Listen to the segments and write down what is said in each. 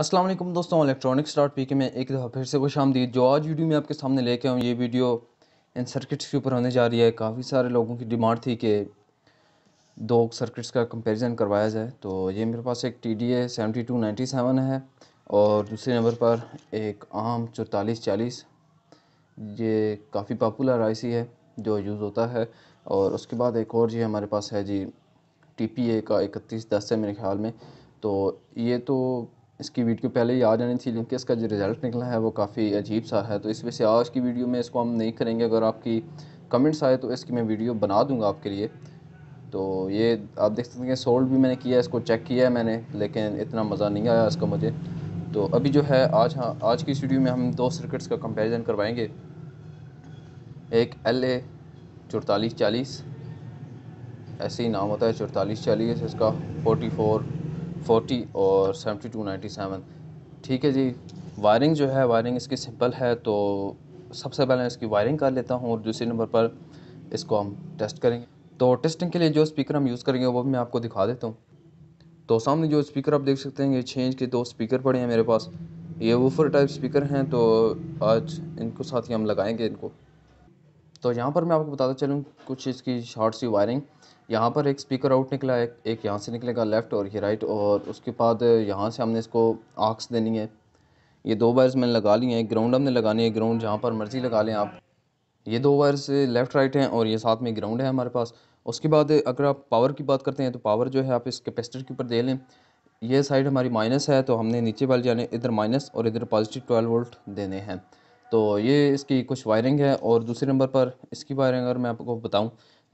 असलम दोस्तों electronics dot P के में एक दफ़ा फिर से वो शाम दी जो आज वीडियो में आपके सामने लेके आऊँ ये वीडियो इन सर्किट्स के ऊपर होने जा रही है काफ़ी सारे लोगों की डिमांड थी कि दो सर्किट्स का कंपैरिजन करवाया जाए तो ये मेरे पास एक T D A seventy two ninety seven है और दूसरे नंबर पर एक आम चौतालीस चालीस ये काफ़ी पॉपुलर आई सी है जो यूज़ होता है और उसके बाद एक और जी हमारे पास है जी टी पी ए का इकतीस दस है मेरे ख्याल में तो ये तो इसकी वीडियो पहले ही आ जानी थी लेकिन इसका जो रिज़ल्ट निकला है वो काफ़ी अजीब सा है तो इस वजह से आज की वीडियो में इसको हम नहीं करेंगे अगर आपकी कमेंट्स आए तो इसकी मैं वीडियो बना दूंगा आपके लिए तो ये आप देख सकते हैं सोल्ड भी मैंने किया है इसको चेक किया है मैंने लेकिन इतना मज़ा नहीं आया इसका मुझे तो अभी जो है आज हाँ आज की स्टूडियो में हम दो सर्किट्स का कंपैरिजन करवाएंगे एक एल ए चौतालीस चालीस ऐसे ही नाम होता है चौतालीस चालीस इसका फोर्टी फोर फोर्टी और सेवेंटी टू नाइन्टी सेवन ठीक है जी वायरिंग जो है वायरिंग इसकी सिंपल है तो सबसे पहले इसकी वायरिंग कर लेता हूँ और दूसरे नंबर पर इसको हम टेस्ट करेंगे तो टेस्टिंग के लिए जो स्पीकर हम यूज़ करेंगे वो भी मैं आपको दिखा देता हूँ तो सामने जो स्पीकर आप देख सकते हैं ये छः के दो स्पीकर पड़े हैं मेरे पास ये वूफर टाइप स्पीकर हैं तो आज इनको साथ ही हम लगाएंगे इनको तो यहाँ पर मैं आपको बताता चलूँ कुछ इसकी शॉर्ट सी वायरिंग यहाँ पर एक स्पीकर आउट निकला है एक यहाँ से निकलेगा लेफ़्ट और ये राइट और उसके बाद यहाँ से हमने इसको आक्स देनी है ये दो वायर्स मैंने लगा ली हैं ग्राउंड हमने लगानी है ग्राउंड जहाँ पर मर्ज़ी लगा लें आप ये दो वायर्स लेफ़्ट राइट हैं और ये साथ में ग्राउंड है हमारे पास उसके बाद अगर आप पावर की बात करते हैं तो पावर जो है आप इस कैपेसिटर के ऊपर दे लें ये साइड हमारी माइनस है तो हमने नीचे वाले जाने इधर माइनस और इधर पॉजिटिव ट्वेल्व वोल्ट देने हैं तो ये इसकी कुछ वायरिंग है और दूसरे नंबर पर इसकी वायरिंग अगर मैं आपको बताऊँ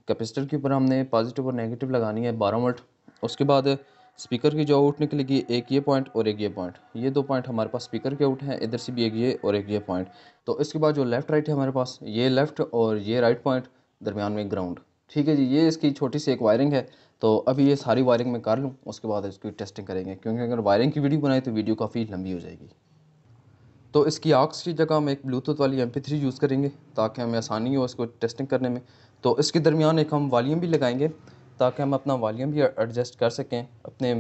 कैपेसिटर के ऊपर हमने पॉजिटिव और नेगेटिव लगानी है बारह वोल्ट उसके बाद स्पीकर की जो आउट निकलेगी एक ये पॉइंट और एक ये पॉइंट ये दो पॉइंट हमारे पास स्पीकर के आउट हैं इधर से भी एक ये और एक ये पॉइंट तो इसके बाद जो लेफ़्ट राइट है हमारे पास ये लेफ़्ट और ये राइट पॉइंट दरमियान में ग्राउंड ठीक है जी ये इसकी छोटी सी एक वायरिंग है तो अभी ये सारी वायरिंग मैं कर लूँ उसके बाद इसकी टेस्टिंग करेंगे क्योंकि अगर वायरिंग की वीडियो बनाई तो वीडियो काफ़ी लंबी हो जाएगी तो इसकी आक्स की जगह हम एक ब्लूटूथ वाली एम थ्री यूज़ करेंगे ताकि हमें आसानी हो इसको टेस्टिंग करने में तो इसके दरमियान एक हम वालीम भी लगाएंगे ताकि हम अपना वालीम भी एडजस्ट कर सकें अपने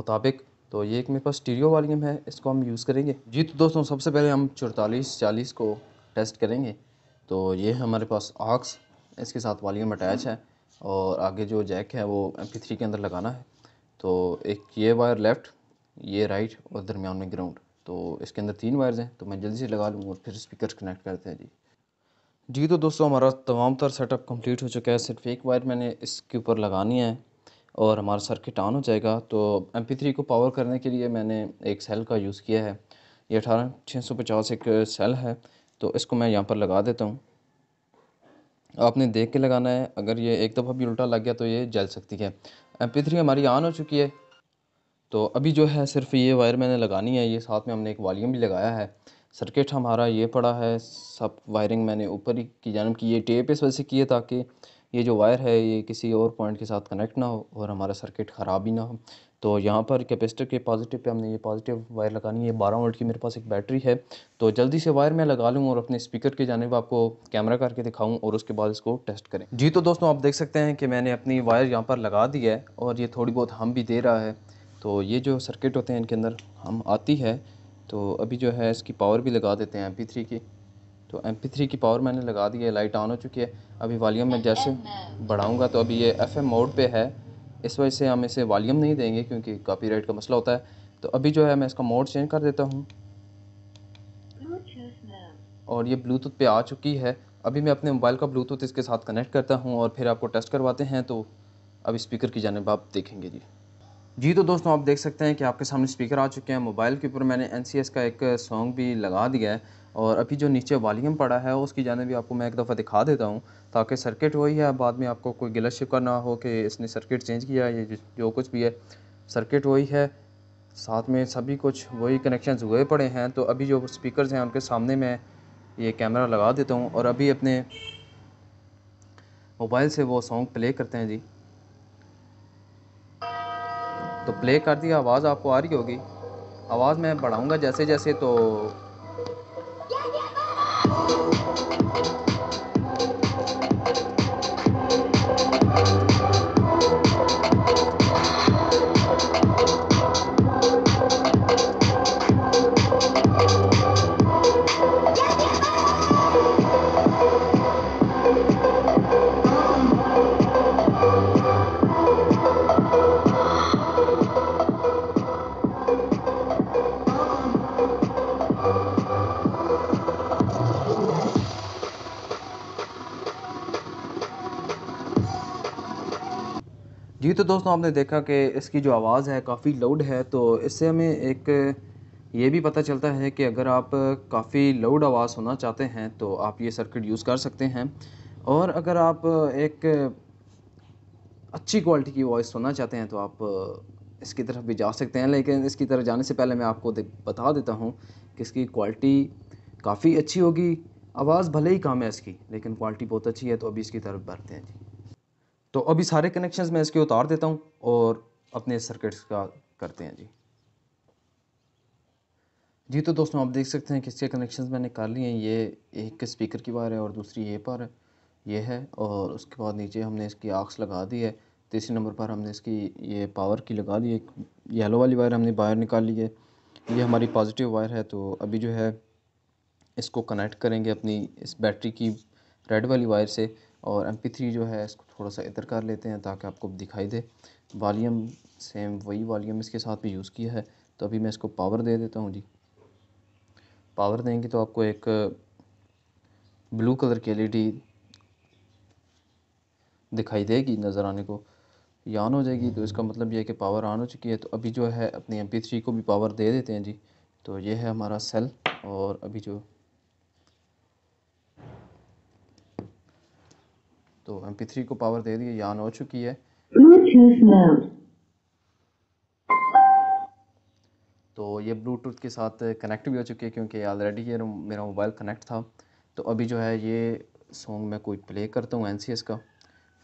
मुताबिक तो ये एक मेरे पास स्टीरियो वालीम है इसको हम यूज़ करेंगे जी तो दोस्तों सबसे पहले हम चौतालीस चालीस को टेस्ट करेंगे तो ये हमारे पास आक्स इसके साथ वालीम अटैच है और आगे जो जैक है वो एम थ्री के अंदर लगाना है तो एक ये वायर लेफ़्ट ये राइट और दरमियान में ग्राउंड तो इसके अंदर तीन वायर्स हैं तो मैं जल्दी से लगा लूँगा और फिर स्पीकर कनेक्ट करते हैं जी जी तो दोस्तों हमारा तमाम तर सेटअप कंप्लीट हो चुका है सिर्फ एक वायर मैंने इसके ऊपर लगानी है और हमारा सर्किट ऑन हो जाएगा तो एम थ्री को पावर करने के लिए मैंने एक सेल का यूज़ किया है ये अठारह छः सौ पचास एक सेल है तो इसको मैं यहाँ पर लगा देता हूँ आपने देख के लगाना है अगर ये एक दफ़ा भी उल्टा लग गया तो ये जल सकती है एम थ्री हमारी ऑन हो चुकी है तो अभी जो है सिर्फ ये वायर मैंने लगानी है ये साथ में हमने एक वालीम भी लगाया है सर्किट हमारा ये पड़ा है सब वायरिंग मैंने ऊपर ही की जानब की ये टेप इस वजह से की है ताकि ये जो वायर है ये किसी और पॉइंट के साथ कनेक्ट ना हो और हमारा सर्किट ख़राब ही ना हो तो यहाँ पर कैपेसिटर के पॉजिटिव पे हमने ये पॉजिटिव वायर लगानी है बारह वोल्ट की मेरे पास एक बैटरी है तो जल्दी से वायर मैं लगा लूँ और अपने स्पीकर के जाने पर आपको कैमरा करके दिखाऊँ और उसके बाद इसको टेस्ट करें जी तो दोस्तों आप देख सकते हैं कि मैंने अपनी वायर यहाँ पर लगा दी है और ये थोड़ी बहुत हम भी दे रहा है तो ये जो सर्किट होते हैं इनके अंदर हम आती है तो अभी जो है इसकी पावर भी लगा देते हैं एम पी थ्री की तो एम पी थ्री की पावर मैंने लगा दी है लाइट ऑन हो चुकी है अभी वॉल्यूम में जैसे बढ़ाऊँगा तो अभी ये एफ एम मोड पर है इस वजह से हम इसे वालीम नहीं देंगे क्योंकि कापी का मसला होता है तो अभी जो है मैं इसका मोड चेंज कर देता हूँ और ये ब्लूटूथ पे आ चुकी है अभी मैं अपने मोबाइल का ब्लूटूथ इसके साथ कनेक्ट करता हूँ और फिर आपको टेस्ट करवाते हैं तो अब स्पीकर की जानब आप देखेंगे जी जी तो दोस्तों आप देख सकते हैं कि आपके सामने स्पीकर आ चुके हैं मोबाइल के ऊपर मैंने एन का एक सॉन्ग भी लगा दिया है और अभी जो नीचे वॉलीम पड़ा है उसकी जाने भी आपको मैं एक दफ़ा दिखा देता हूँ ताकि सर्किट वही है बाद में आपको कोई गिलत शिका ना हो कि इसने सर्किट चेंज किया है ये जो कुछ भी है सर्किट वही है साथ में सभी कुछ वही कनेक्शन हुए पड़े हैं तो अभी जो स्पीकर हैं उनके सामने मैं ये कैमरा लगा देता हूँ और अभी अपने मोबाइल से वो सॉन्ग प्ले करते हैं जी तो प्ले कर दिया आवाज़ आपको आ रही होगी आवाज़ मैं बढ़ाऊँगा जैसे जैसे तो जी तो दोस्तों आपने देखा कि इसकी जो आवाज़ है काफ़ी लाउड है तो इससे हमें एक ये भी पता चलता है कि अगर आप काफ़ी लाउड आवाज़ सुनना चाहते हैं तो आप ये सर्किट यूज़ कर सकते हैं और अगर आप एक अच्छी क्वालिटी की वॉइस सुनना चाहते हैं तो आप इसकी तरफ भी जा सकते हैं लेकिन इसकी तरफ जाने से पहले मैं आपको बता देता हूँ कि इसकी क्वालिटी काफ़ी अच्छी होगी आवाज़ भले ही कम है इसकी लेकिन क्वालिटी बहुत अच्छी है तो अभी इसकी तरफ बढ़ते हैं जी तो अभी सारे कनेक्शंस मैं इसके उतार देता हूँ और अपने सर्किट्स का करते हैं जी जी तो दोस्तों आप देख सकते हैं किसके कनेक्शन कनेक्शंस मैंने कर लिए हैं ये एक स्पीकर की वायर है और दूसरी ये पर ये है और उसके बाद नीचे हमने इसकी आक्स लगा दी है तीसरे नंबर पर हमने इसकी ये पावर की लगा दी एक येलो वाली वायर हमने बाहर निकाल ली है ये हमारी पॉजिटिव वायर है तो अभी जो है इसको कनेक्ट करेंगे अपनी इस बैटरी की रेड वाली वायर से और एम पी थ्री जो है इसको थोड़ा सा इधर कर लेते हैं ताकि आपको दिखाई दे वालीम सेम वही वालीम इसके साथ भी यूज़ किया है तो अभी मैं इसको पावर दे देता हूँ जी पावर देंगे तो आपको एक ब्लू कलर की एल e दिखाई देगी नज़र आने को ये ऑन हो जाएगी तो इसका मतलब ये है कि पावर ऑन हो चुकी है तो अभी जो है अपनी एम को भी पावर दे देते हैं जी तो ये है हमारा सेल और अभी जो तो एम थ्री को पावर दे दी यान हो चुकी है तो ये ब्लूटूथ के साथ कनेक्ट भी हो चुकी है क्योंकि ऑलरेडी ये मेरा मोबाइल कनेक्ट था तो अभी जो है ये सॉन्ग मैं कोई प्ले करता हूँ एन का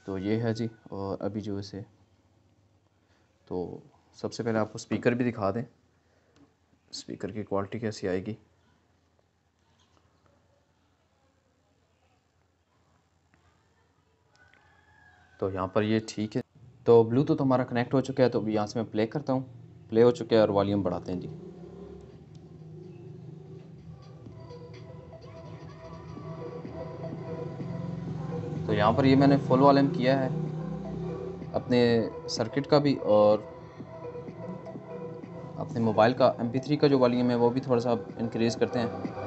तो ये है जी और अभी जो इसे तो सबसे पहले आपको स्पीकर भी दिखा दें स्पीकर की क्वालिटी कैसी आएगी तो यहाँ पर ये ठीक है तो ब्लूटूथ हमारा कनेक्ट हो चुका है तो अभी यहाँ से मैं प्ले करता हूँ प्ले हो चुका है और वॉल्यूम बढ़ाते हैं जी तो यहाँ पर ये मैंने फुल वॉल्यूम किया है अपने सर्किट का भी और अपने मोबाइल का एम का जो वॉल्यूम है वो भी थोड़ा सा इंक्रीज़ करते हैं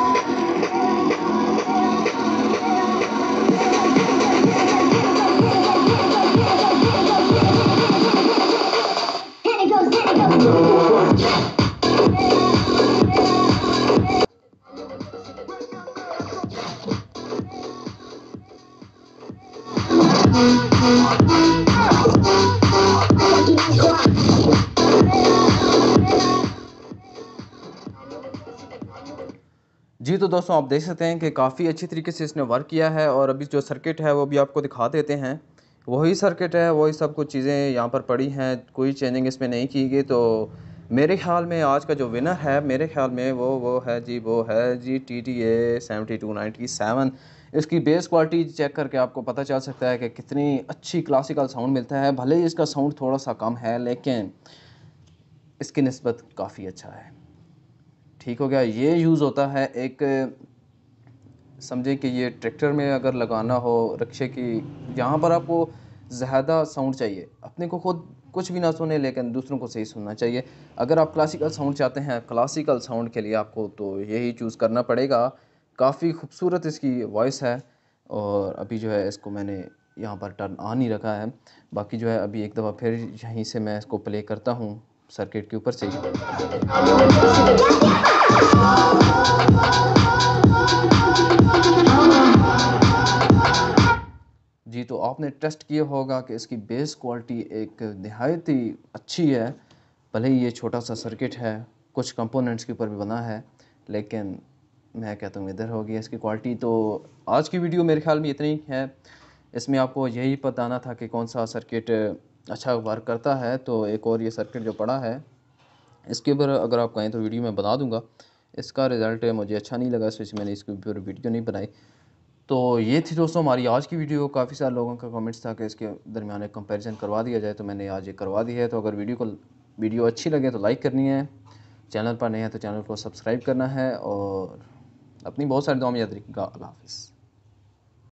तो दोस्तों आप देख सकते हैं कि काफ़ी अच्छी तरीके से इसने वर्क किया है और अभी जो सर्किट है वो भी आपको दिखा देते हैं वही सर्किट है वही सब कुछ चीज़ें यहाँ पर पड़ी हैं कोई चेंजिंग इसमें नहीं की गई तो मेरे ख्याल में आज का जो विनर है मेरे ख्याल में वो वो है जी वो है जी T T A seventy two ninety seven इसकी बेस क्वालिटी चेक करके आपको पता चल सकता है कि कितनी अच्छी क्लासिकल साउंड मिलता है भले ही इसका साउंड थोड़ा सा कम है लेकिन इसकी नस्बत काफ़ी अच्छा है ठीक हो गया ये यूज़ होता है एक समझे कि ये ट्रैक्टर में अगर लगाना हो रक्षे की यहाँ पर आपको ज़्यादा साउंड चाहिए अपने को खुद कुछ भी ना सुने लेकिन दूसरों को सही सुनना चाहिए अगर आप क्लासिकल साउंड चाहते हैं क्लासिकल साउंड के लिए आपको तो यही चूज़ करना पड़ेगा काफ़ी खूबसूरत इसकी वॉइस है और अभी जो है इसको मैंने यहाँ पर टर्न आ ही रखा है बाकी जो है अभी एक दफ़ा फिर यहीं से मैं इसको प्ले करता हूँ सर्किट के ऊपर से जी तो आपने टेस्ट किया होगा कि इसकी बेस क्वालिटी एक नहायत ही अच्छी है भले ही ये छोटा सा सर्किट है कुछ कंपोनेंट्स के ऊपर भी बना है लेकिन मैं कहता हूँ इधर होगी इसकी क्वालिटी तो आज की वीडियो मेरे ख्याल में इतनी है इसमें आपको यही पता आना था कि कौन सा सर्किट अच्छा वर्क करता है तो एक और ये सर्किट जो पड़ा है इसके ऊपर अगर आप कहें तो वीडियो मैं बना दूंगा इसका रिज़ल्ट मुझे अच्छा नहीं लगा इसलिए मैंने इसके ऊपर वीडियो नहीं बनाई तो ये थी दोस्तों हमारी आज की वीडियो काफ़ी सारे लोगों का कमेंट्स था कि इसके दरमियान एक कंपेरिज़न करवा दिया जाए तो मैंने आज ये करवा दी है तो अगर वीडियो को वीडियो अच्छी लगे तो लाइक करनी है चैनल पर नहीं है तो चैनल को सब्सक्राइब करना है और अपनी बहुत सारी दुआ में याद रखिएगा अल्लाह हाफिज़